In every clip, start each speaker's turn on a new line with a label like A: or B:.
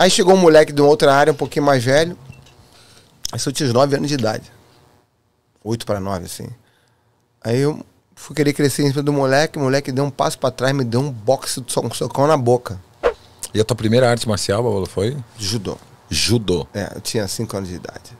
A: Aí chegou um moleque de uma outra área, um pouquinho mais velho. Aí eu tinha 9 anos de idade. 8 para 9, assim. Aí eu fui querer crescer em cima do moleque, o moleque deu um passo para trás, me deu um boxe com um socão na boca. E a tua primeira arte marcial, Babolo, foi? Judô. Judô. É, eu tinha 5 anos de idade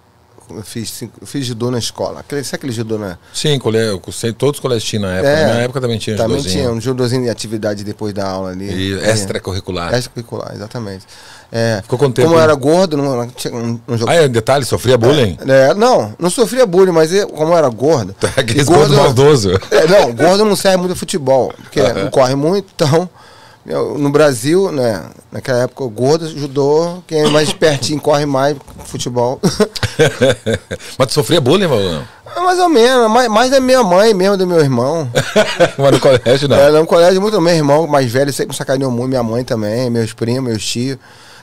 A: fiz, fiz judô na escola. Aquele, que aquele judô na...
B: Sim, colé, eu cursei todos os colés na época. É, na minha época também tinha também Também tinha um
A: judôzinho de atividade depois da aula ali. E extracurricular. Extracurricular, exatamente. É, Ficou com Como eu era gordo, não, não, um não Ah, é, detalhe, sofria bullying? É, é, não, não sofria bullying, mas eu, como eu era gordo.
B: Aquele gordo, gordo maldoso. É,
A: não, gordo não serve muito futebol, porque uh -huh. não corre muito, então meu, no Brasil, né? Naquela época, gordo, judô, quem é mais pertinho corre mais, futebol.
B: Mas tu sofria bullying, mano?
A: É mais ou menos, mais, mais da minha mãe mesmo, do meu irmão.
B: Mas no colégio não? É,
A: no colégio muito, meu irmão mais velho sempre sacaneou muito, minha mãe também, meus primos, meus tios.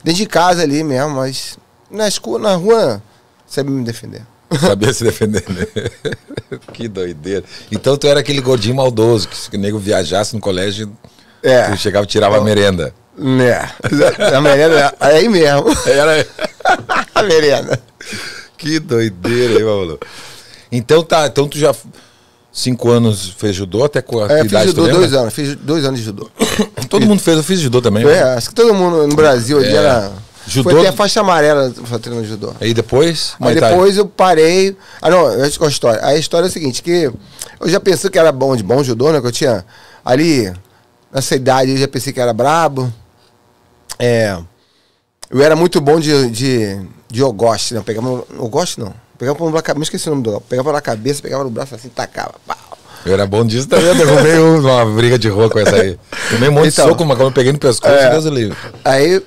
A: Dentro de casa ali mesmo, mas na, escola, na rua, sabia me defender.
B: Sabia se defender, né? que doideira. Então tu era aquele gordinho maldoso, que se o nego viajasse no colégio é. chegava e tirava a é. merenda.
A: né A merenda é aí mesmo. Era... a merenda. Que doideira,
B: hein, Paulo? Então tá, então tu já. Cinco anos fez judô até com a é, idade fiz judô dois anos,
A: fiz dois anos de judô.
B: todo fiz. mundo fez, eu fiz judô também. É, mano. Né? acho que
A: todo mundo no Brasil é. era. Judô? Foi até a faixa amarela fazendo judô.
B: Aí depois? Aí depois
A: eu parei. Ah, não, eu te conto a história. a história é a seguinte, que eu já pensei que era bom de bom judô, né? Que eu tinha ali nessa idade eu já pensei que era brabo. É, eu era muito bom de, de, de ogoste, não. Pegava. gosto não. Pegava pela cabeça, me esqueci o nome do Pegava na cabeça, pegava no braço assim, tacava. Pau.
B: Eu era bom disso também, eu derrubei uma briga de rua com essa aí. Tomei um monte então, de soco, mas quando eu peguei no pescoço, é, Deus livre.
A: Aí,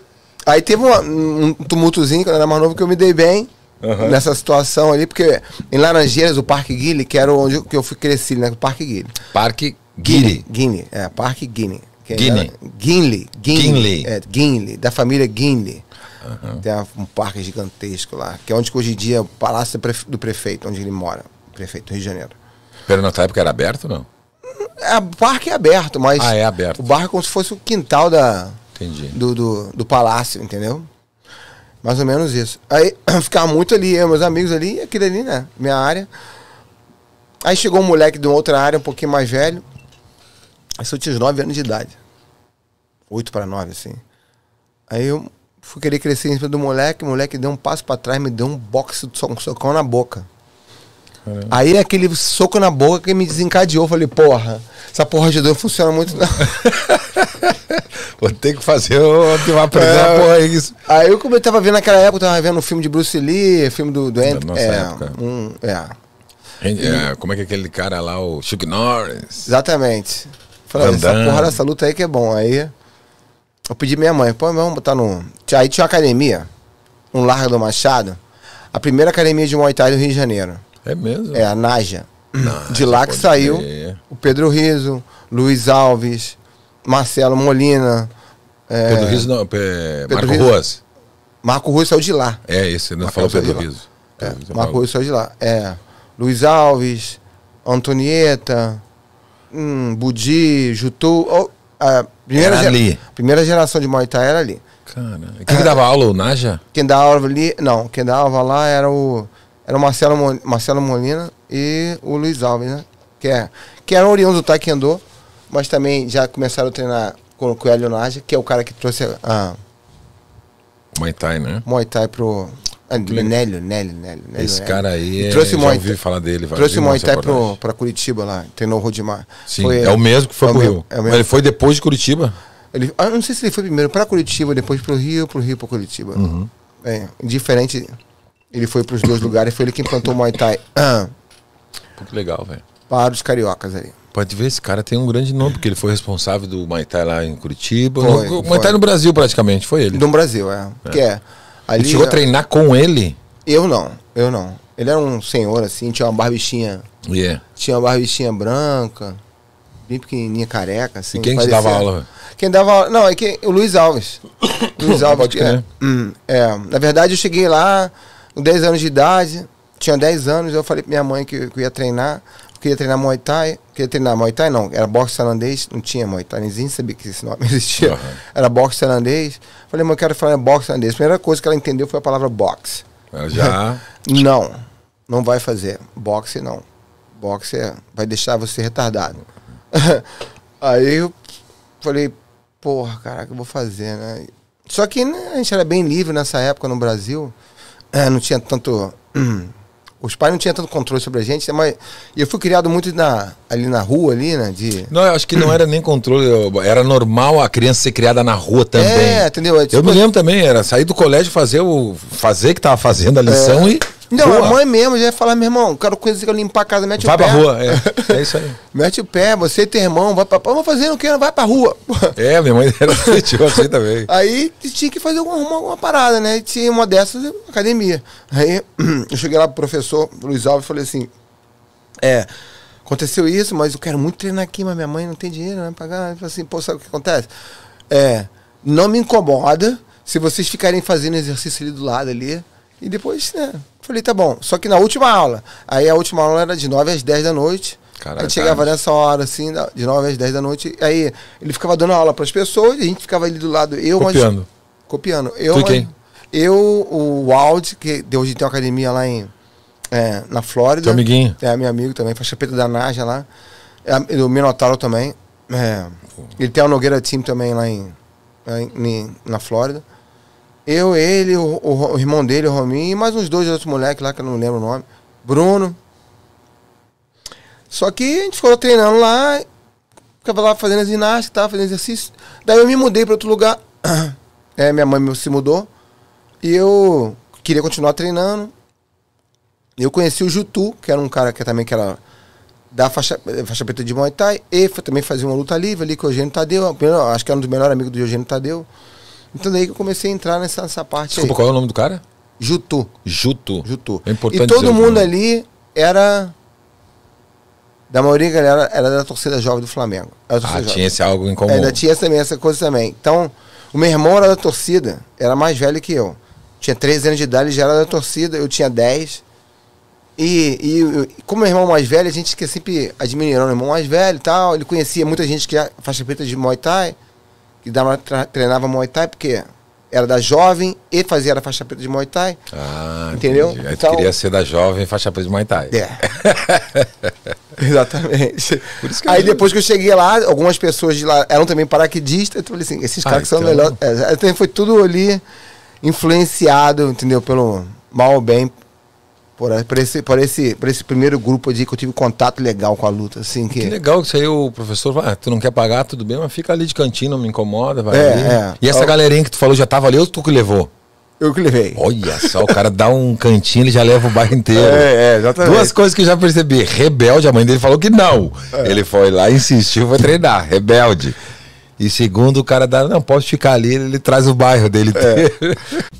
A: aí teve uma, um tumultozinho quando eu era mais novo que eu me dei bem. Uhum. Nessa situação ali, porque em Laranjeiras, o Parque Guile, que era onde eu fui crescido, né? O Parque Guile. Parque Guine. Guine. é, Parque Guile. Guine. Guile. Guile. É, Guile, é, da família Guile. Uhum. Tem um parque gigantesco lá, que é onde hoje em dia é o palácio do prefeito, onde ele mora, prefeito do Rio de Janeiro. Pera, na época era aberto não? É, o parque é aberto, mas. Ah, é aberto. O barco é como se fosse o quintal da, Entendi. Do, do, do palácio, entendeu? Mais ou menos isso. Aí ficava muito ali, eu, meus amigos ali, aquilo ali, né? Minha área. Aí chegou um moleque de outra área, um pouquinho mais velho, isso eu tinha uns 9 anos de idade. 8 para 9, assim. Aí eu fui querer crescer em cima do moleque, o moleque deu um passo para trás, me deu um boxe, um socão na boca. Aí é aquele soco na boca que me desencadeou. Falei, porra, essa porra de dor funciona muito não. Vou ter que fazer uma prisão, é, porra, isso. Aí eu, como eu tava vendo naquela época, eu tava vendo um filme de Bruce Lee, filme do, do Andy, nossa é, época. Um, é.
B: E, é, como é que é aquele cara lá, o Chuck Norris?
A: Exatamente. Falei, essa porra dessa luta aí que é bom. Aí eu pedi minha mãe, pô, vamos botar no. Aí tinha uma academia, um Largo do Machado, a primeira academia de Muay Thai do Rio de Janeiro. É mesmo? É, a Naja. Não, de lá que saiu ver. o Pedro Riso, Luiz Alves, Marcelo Molina. É... Pedro Riso não,
B: é... Pedro Marco Ruas.
A: Marco Ruas saiu de lá.
B: É, esse, não né? falou é, Pedro Riso.
A: É, Marco Ruas saiu de lá. É. Luiz Alves, Antonieta, um Budi, Jutu. Ou, a primeira era ali. Primeira geração de Muay Thai era ali. Cara,
B: quem que é. dava aula, o Naja?
A: Quem dava aula ali, não, quem dava lá era o, era o Marcelo, Marcelo Molina e o Luiz Alves, né? Que, é, que eram oriundos do Taekwondo, mas também já começaram a treinar com, com o Hélio Naja, que é o cara que trouxe a... Muay Thai, né? Muay Thai pro, ah, Nélio, Nélio, Nélio, Nélio. Né? Esse Nélio. cara aí, é, já ouvi falar dele. Trouxe o Moita para Curitiba lá, treinou o Rodimar. Sim, foi, é o mesmo que foi é pro Rio. É Mas ele foi depois de Curitiba? Ele, ah, não sei se ele foi primeiro para Curitiba, depois para o Rio, para o Rio para Curitiba. Uhum. É, diferente, ele foi para os dois lugares, foi ele que implantou o Muay Thai. Pô, que legal, velho. Para os cariocas aí.
B: Pode ver, esse cara tem um grande nome, porque ele foi responsável do Muay Thai lá em Curitiba. Foi, o Muay Thai no Brasil, praticamente, foi ele.
A: No Brasil, é. é. Que é Ali, chegou a treinar com ele? Eu não, eu não. Ele era um senhor, assim, tinha uma barbichinha. Yeah. Tinha uma barbichinha branca, bem pequenininha, careca, assim. E quem parecia... dava aula? Quem dava aula. Não, é que o Luiz Alves. Luiz Alves. Pode é, hum, é, na verdade, eu cheguei lá com 10 anos de idade, tinha 10 anos, eu falei pra minha mãe que, que eu ia treinar queria treinar Muay Thai, queria treinar Muay Thai não, era boxe tailandês, não tinha Muay Thai, nem sabia que esse nome existia, uhum. era boxe tailandês. Falei, mas eu quero falar boxe tailandês. A primeira coisa que ela entendeu foi a palavra boxe.
B: Ela já?
A: não, não vai fazer, boxe não. Boxe é, vai deixar você retardado. Aí eu falei, porra, caraca eu vou fazer, né? Só que né, a gente era bem livre nessa época no Brasil, é, não tinha tanto... Os pais não tinham tanto controle sobre a gente, né, mas eu fui criado muito na, ali na rua, ali, né? De...
B: Não, eu acho que não era nem controle, era normal a criança ser criada na rua também. É, entendeu? É, tipo... Eu me tipo lembro também, era sair do colégio fazer o. fazer que tava fazendo a é. lição é. e não, é Boa. a mãe
A: mesmo já ia falar, meu irmão, quero coisa assim, que eu limpar a casa, mete vai o pé. Vai pra rua,
B: é. É isso aí.
A: mete o pé, você e teu irmão, vai pra. Vamos fazer o quê? Vai pra rua.
B: é, minha mãe era tipo assim também.
A: Aí tinha que fazer alguma, alguma parada, né? E tinha uma dessas academia. Aí eu cheguei lá pro professor Luiz Alves e falei assim: é aconteceu isso, mas eu quero muito treinar aqui, mas minha mãe não tem dinheiro, né? Pagar. Ele assim, pô, sabe o que acontece? É, não me incomoda se vocês ficarem fazendo exercício ali do lado ali. E depois, né? Falei, tá bom. Só que na última aula. Aí a última aula era de 9 às 10 da noite. Caraca, a gente chegava nessa hora, assim, de 9 às 10 da noite. Aí ele ficava dando aula para as pessoas e a gente ficava ali do lado. Eu, copiando. Mas, copiando. Eu, mas, quem? eu o Aldi, que de hoje tem uma academia lá em, é, na Flórida. Teu amiguinho. É, meu amigo também, faz chapeta da Naja lá. É, o Minotauro também. É, ele tem o Nogueira Team também lá em, em na Flórida. Eu, ele, o, o, o irmão dele, o Rominho, e mais uns dois outros moleques lá que eu não lembro o nome. Bruno. Só que a gente ficou treinando lá, ficava lá fazendo ginástica, tava fazendo exercício. Daí eu me mudei para outro lugar. É, minha mãe se mudou. E eu queria continuar treinando. Eu conheci o Jutu, que era um cara que também que era da faixa, faixa preta de Muay Thai. E também fazia uma luta livre ali com o Eugênio Tadeu. Acho que era um dos melhores amigos do Eugênio Tadeu. Então daí que eu comecei a entrar nessa, nessa parte Desculpa, aí. qual é
B: o nome do cara? Jutu. Jutu. Jutu. É importante e todo mundo
A: ali era... Da maioria, galera, era da torcida jovem do Flamengo. ah, jovem. tinha esse
B: algo em comum. Ainda
A: tinha também essa coisa também. Então, o meu irmão era da torcida, era mais velho que eu. Tinha 13 anos de idade, ele já era da torcida, eu tinha 10. E, e, como meu irmão mais velho, a gente que sempre admirou o né? irmão mais velho e tal. Ele conhecia muita gente que é faixa preta de Muay Thai que dava, treinava Muay Thai, porque era da jovem e fazia a faixa preta de Muay Thai.
B: Ah, entendeu? Entendi. Então, queria ser da jovem faixa preta de Muay Thai. É. Exatamente. Aí depois
A: que eu cheguei lá, algumas pessoas de lá eram também paraquedistas, então eu falei assim, esses ah, caras ah, que são então... melhores. É, é foi tudo ali influenciado, entendeu? Pelo mal ou bem por, por, esse, por, esse, por esse primeiro grupo de que eu tive contato legal com a luta. Assim, que... que
B: legal que isso aí o professor vai, ah, tu não quer pagar, tudo bem, mas fica ali de cantinho não me incomoda, vai é, ali. É. E essa eu... galerinha que tu falou já tava ali ou tu que levou? Eu que levei. Olha só, o cara dá um cantinho, ele já leva o bairro inteiro. É, é, exatamente. Duas coisas que eu já percebi. Rebelde, a mãe dele falou que não. É. Ele foi lá, insistiu, foi treinar. Rebelde. E segundo, o cara dá, não, posso ficar ali, ele, ele traz o bairro dele é. inteiro.
A: É.